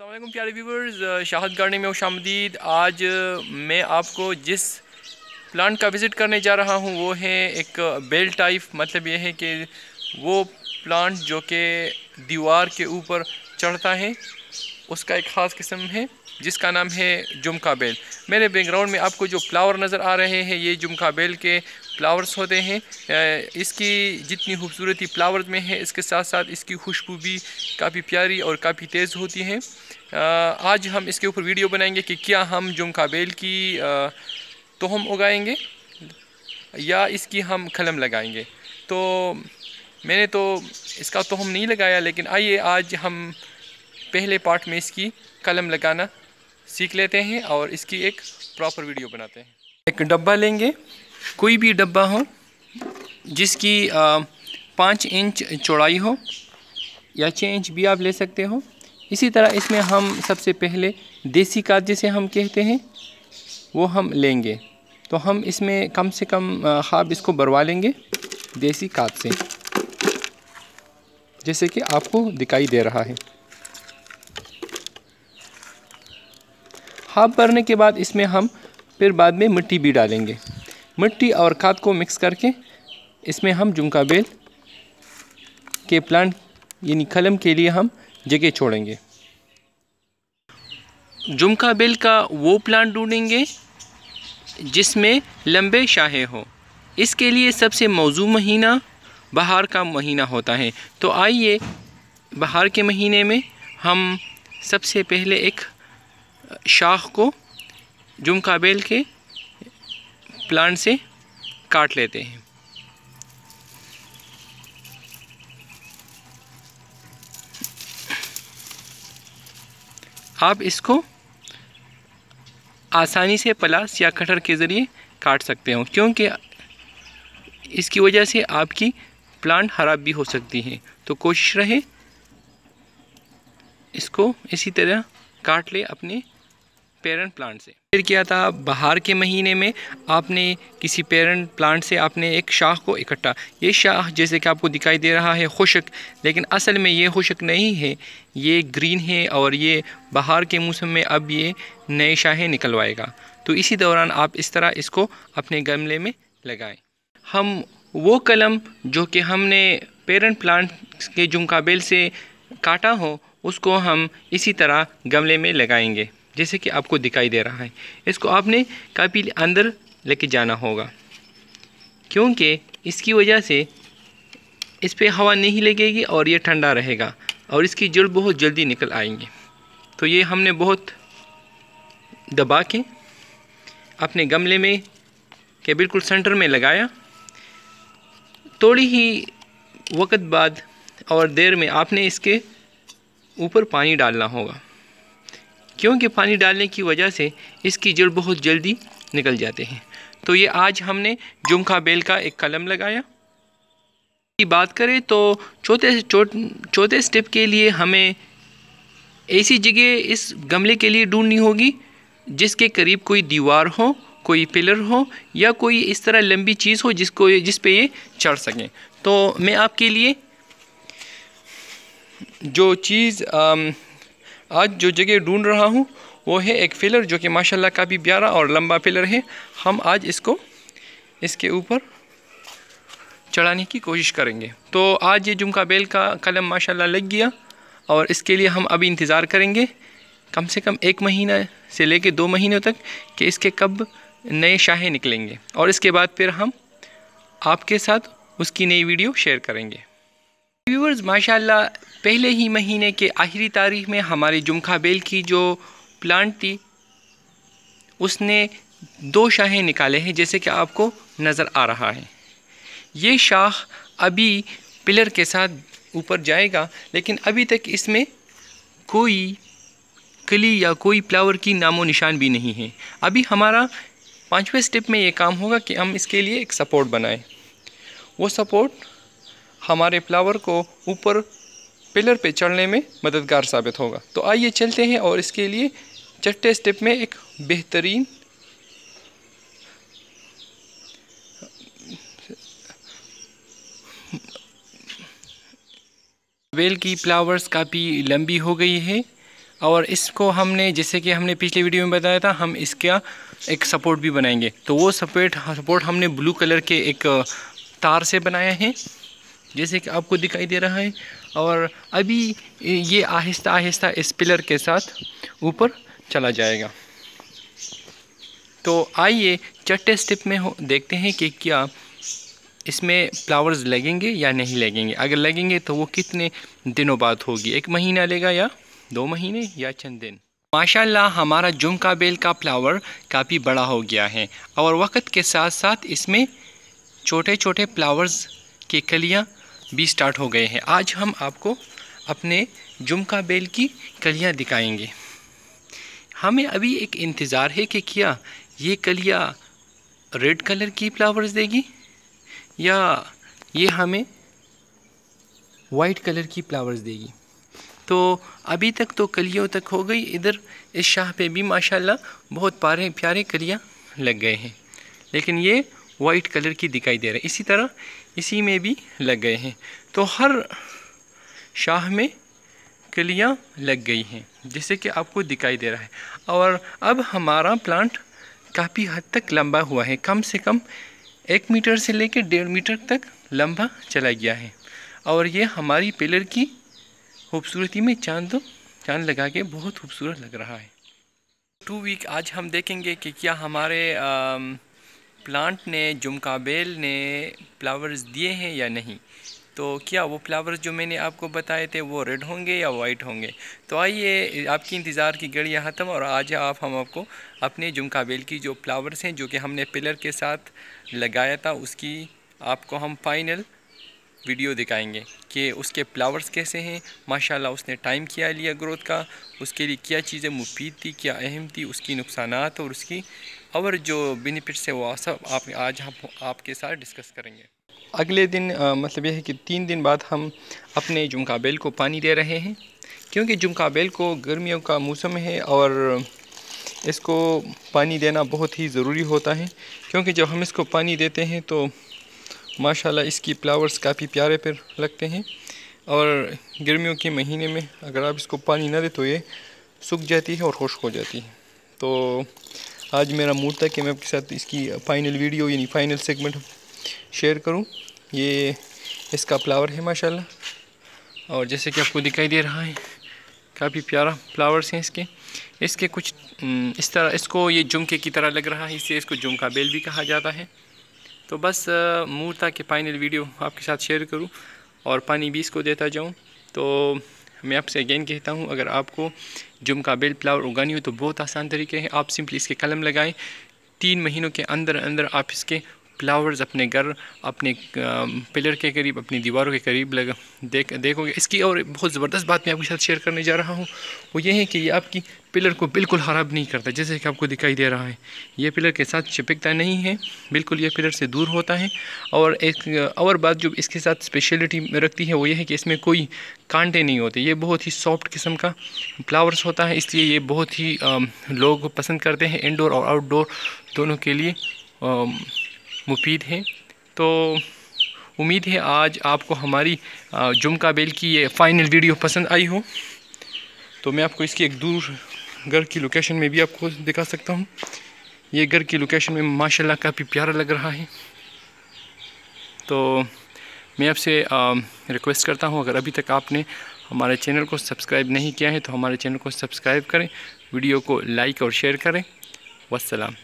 असलम प्यारे viewers शाहद garden में खुश आज मैं आपको जिस प्लांट का विज़िट करने जा रहा हूँ वो है एक बेल टाइप मतलब ये है कि वो प्लांट जो कि दीवार के ऊपर चढ़ता है उसका एक ख़ास किस्म है जिसका नाम है जुमका बेल मेरे बैकग्राउंड में आपको जो फ्लावर नज़र आ रहे हैं ये जुमका बेल के फ्लावर्स होते हैं इसकी जितनी खूबसूरती फ्लावर में है इसके साथ साथ इसकी खुशबू भी काफ़ी प्यारी और काफ़ी तेज़ होती है आज हम इसके ऊपर वीडियो बनाएंगे कि क्या हम जुमका बेल की तोहम उगाएंगे या इसकी हम कलम लगाएंगे तो मैंने तो इसका तोहम नहीं लगाया लेकिन आइए आज हम पहले पार्ट में इसकी कलम लगाना सीख लेते हैं और इसकी एक प्रॉपर वीडियो बनाते हैं एक डब्बा लेंगे कोई भी डब्बा हो जिसकी पाँच इंच चौड़ाई हो या छः इंच भी आप ले सकते हो इसी तरह इसमें हम सबसे पहले देसी काज जिसे हम कहते हैं वो हम लेंगे तो हम इसमें कम से कम खाब इसको बरवा लेंगे देसी काज से जैसे कि आपको दिखाई दे रहा है हाफ भरने के बाद इसमें हम फिर बाद में मिट्टी भी डालेंगे मिट्टी और खाद को मिक्स करके इसमें हम जुमका बेल के प्लांट यानी कलम के लिए हम जगह छोड़ेंगे जुमका बेल का वो प्लांट ढूंढेंगे जिसमें लंबे शाहे हों इसके लिए सबसे मौजू महीना बहार का महीना होता है तो आइए बहार के महीने में हम सबसे पहले एक शाख को जुमका बेल के प्लांट से काट लेते हैं आप इसको आसानी से पलास या कटर के ज़रिए काट सकते हो क्योंकि इसकी वजह से आपकी प्लांट खराब भी हो सकती है तो कोशिश रहे इसको इसी तरह काट ले अपने पेरेंट प्लांट से किया था बाहर के महीने में आपने किसी पेरेंट प्लांट से आपने एक शाख को इकट्ठा ये शाख जैसे कि आपको दिखाई दे रहा है खुशक लेकिन असल में ये खुशक नहीं है ये ग्रीन है और ये बाहर के मौसम में अब ये नए शाहें निकलवाएगा तो इसी दौरान आप इस तरह इसको अपने गमले में लगाएं हम वो कलम जो कि हमने पेरेंट प्लांट के जुमकाबेल से काटा हो उसको हम इसी तरह गमले में लगाएंगे जैसे कि आपको दिखाई दे रहा है इसको आपने काफ़ी अंदर लेके जाना होगा क्योंकि इसकी वजह से इस पर हवा नहीं लगेगी और ये ठंडा रहेगा और इसकी जड़ बहुत जल्दी निकल आएंगे तो ये हमने बहुत दबा के अपने गमले में के बिल्कुल सेंटर में लगाया थोड़ी ही वक्त बाद और देर में आपने इसके ऊपर पानी डालना होगा क्योंकि पानी डालने की वजह से इसकी जड़ बहुत जल्दी निकल जाते हैं तो ये आज हमने जुमखा बेल का एक कलम लगाया की बात करें तो चौथे चौथे स्टेप के लिए हमें ऐसी जगह इस गमले के लिए ढूंढनी होगी जिसके करीब कोई दीवार हो कोई पिलर हो या कोई इस तरह लंबी चीज़ हो जिसको जिस पे ये चढ़ सकें तो मैं आपके लिए जो चीज़ आज जो जगह ढूंढ रहा हूँ वो है एक फिलर जो कि माशाल्लाह काफ़ी प्यारा और लंबा फिलर है हम आज इसको इसके ऊपर चढ़ाने की कोशिश करेंगे तो आज ये जुमका बेल का कलम माशाल्लाह लग गया और इसके लिए हम अभी इंतज़ार करेंगे कम से कम एक महीना से लेके दो महीनों तक कि इसके कब नए शाहें निकलेंगे और इसके बाद फिर हम आपके साथ उसकी नई वीडियो शेयर करेंगे व्यूवर्स माशाल्लाह पहले ही महीने के आखिरी तारीख में हमारी जुमखा बेल की जो प्लांट थी उसने दो शाहें निकाले हैं जैसे कि आपको नज़र आ रहा है ये शाख अभी पिलर के साथ ऊपर जाएगा लेकिन अभी तक इसमें कोई कली या कोई फ्लावर की नामो निशान भी नहीं है अभी हमारा पांचवें स्टेप में ये काम होगा कि हम इसके लिए एक सपोर्ट बनाएं वो सपोर्ट हमारे फ्लावर को ऊपर पिलर पे चढ़ने में मददगार साबित होगा तो आइए चलते हैं और इसके लिए छठे स्टेप में एक बेहतरीन बेल की फ्लावर्स काफ़ी लंबी हो गई है और इसको हमने जैसे कि हमने पिछले वीडियो में बताया था हम इसका एक सपोर्ट भी बनाएंगे तो वो सपोर्ट सपोर्ट हमने ब्लू कलर के एक तार से बनाया है जैसे कि आपको दिखाई दे रहा है और अभी ये आहिस्ता आहिस्ता इस पिलर के साथ ऊपर चला जाएगा तो आइए चट्टे स्टेप में हो देखते हैं कि क्या इसमें फ्लावर्स लगेंगे या नहीं लगेंगे अगर लगेंगे तो वो कितने दिनों बाद होगी एक महीना लेगा या दो महीने या चंद दिन माशाल्लाह हमारा जुमका बेल का फ्लावर काफ़ी बड़ा हो गया है और वक्त के साथ साथ इसमें छोटे छोटे फ्लावर्स की कलियाँ भी स्टार्ट हो गए हैं आज हम आपको अपने जुमका बेल की कलियां दिखाएंगे हमें अभी एक इंतज़ार है कि क्या ये कलियां रेड कलर की फ्लावर्स देगी या ये हमें वाइट कलर की फ्लावर्स देगी तो अभी तक तो कलियों तक हो गई इधर इस शाह पे भी माशाल्लाह बहुत प्यारे प्यारे कलियाँ लग गए हैं लेकिन ये वाइट कलर की दिखाई दे रहा है इसी तरह इसी में भी लग गए हैं तो हर शाह में कलियाँ लग गई हैं जैसे कि आपको दिखाई दे रहा है और अब हमारा प्लांट काफ़ी हद तक लंबा हुआ है कम से कम एक मीटर से लेकर डेढ़ मीटर तक लंबा चला गया है और ये हमारी पिलर की खूबसूरती में चांद चांद लगा के बहुत खूबसूरत लग रहा है टू वीक आज हम देखेंगे कि क्या हमारे आ, प्लांट ने जुमकाबेल ने फ्लावर्स दिए हैं या नहीं तो क्या वो फ्लावर्स जो मैंने आपको बताए थे वो रेड होंगे या वाइट होंगे तो आइए आपकी इंतज़ार की घड़ी यहाँ ख़त्म और आज आप हम आपको अपने जुमकाबेल की जो फ्लावर्स हैं जो कि हमने पिलर के साथ लगाया था उसकी आपको हम फाइनल वीडियो दिखाएंगे कि उसके फ्लावर्स कैसे हैं माशाल्लाह उसने टाइम किया लिया ग्रोथ का उसके लिए क्या चीज़ें मुफीद थी क्या अहम थी उसकी नुकसान और उसकी और जो बेनिफिट्स है वो सब आप आज हम आपके साथ डिस्कस करेंगे अगले दिन आ, मतलब यह है कि तीन दिन बाद हम अपने जुमका बेल को पानी दे रहे हैं क्योंकि जुमका बेल को गर्मियों का मौसम है और इसको पानी देना बहुत ही ज़रूरी होता है क्योंकि जब हम इसको पानी देते हैं तो माशाल्लाह इसकी फ्लावर्स काफ़ी प्यारे पर लगते हैं और गर्मियों के महीने में अगर आप इसको पानी ना दे तो ये सूख जाती है और खुश्क हो जाती है तो आज मेरा मूड था कि मैं आपके साथ इसकी फ़ाइनल वीडियो यानी फ़ाइनल सेगमेंट शेयर करूं ये इसका फ्लावर है माशाल्लाह और जैसे कि आपको दिखाई दे रहा है काफ़ी प्यारा फ्लावर्स हैं इसके इसके कुछ इस तरह इसको ये जुमके की तरह लग रहा है इसे इसको जुमका बेल भी कहा जाता है तो बस मूड था कि फ़ाइनल वीडियो आपके साथ शेयर करूँ और पानी भी इसको देता जाऊँ तो मैं आपसे अगेन कहता हूँ अगर आपको जुम का बेल फ्लावर उगानी हो तो बहुत आसान तरीके हैं आप सिंपली इसके कलम लगाएं तीन महीनों के अंदर अंदर आप इसके फ्लावर्स अपने घर अपने पिलर के करीब अपनी दीवारों के करीब लगा देख देखोगे इसकी और बहुत ज़बरदस्त बात मैं आपके साथ शेयर करने जा रहा हूँ वो ये है कि ये आपकी पिलर को बिल्कुल ख़राब नहीं करता जैसे कि आपको दिखाई दे रहा है ये पिलर के साथ चिपकता नहीं है बिल्कुल ये पिलर से दूर होता है और एक और बात जो इसके साथ स्पेशलिटी रखती है वो ये है कि इसमें कोई कांटे नहीं होते ये बहुत ही सॉफ्ट किस्म का फ्लावर्स होता है इसलिए ये बहुत ही लोग पसंद करते हैं इनडोर और आउटडोर दोनों के लिए मुफीद हैं तो उम्मीद है आज आपको हमारी जुमका बेल की ये फ़ाइनल वीडियो पसंद आई हो तो मैं आपको इसकी एक दूर घर की लोकेशन में भी आपको दिखा सकता हूँ ये घर की लोकेशन में माशाल्लाह काफ़ी प्यारा लग रहा है तो मैं आपसे रिक्वेस्ट करता हूँ अगर अभी तक आपने हमारे चैनल को सब्सक्राइब नहीं किया है तो हमारे चैनल को सब्सक्राइब करें वीडियो को लाइक और शेयर करें वसलम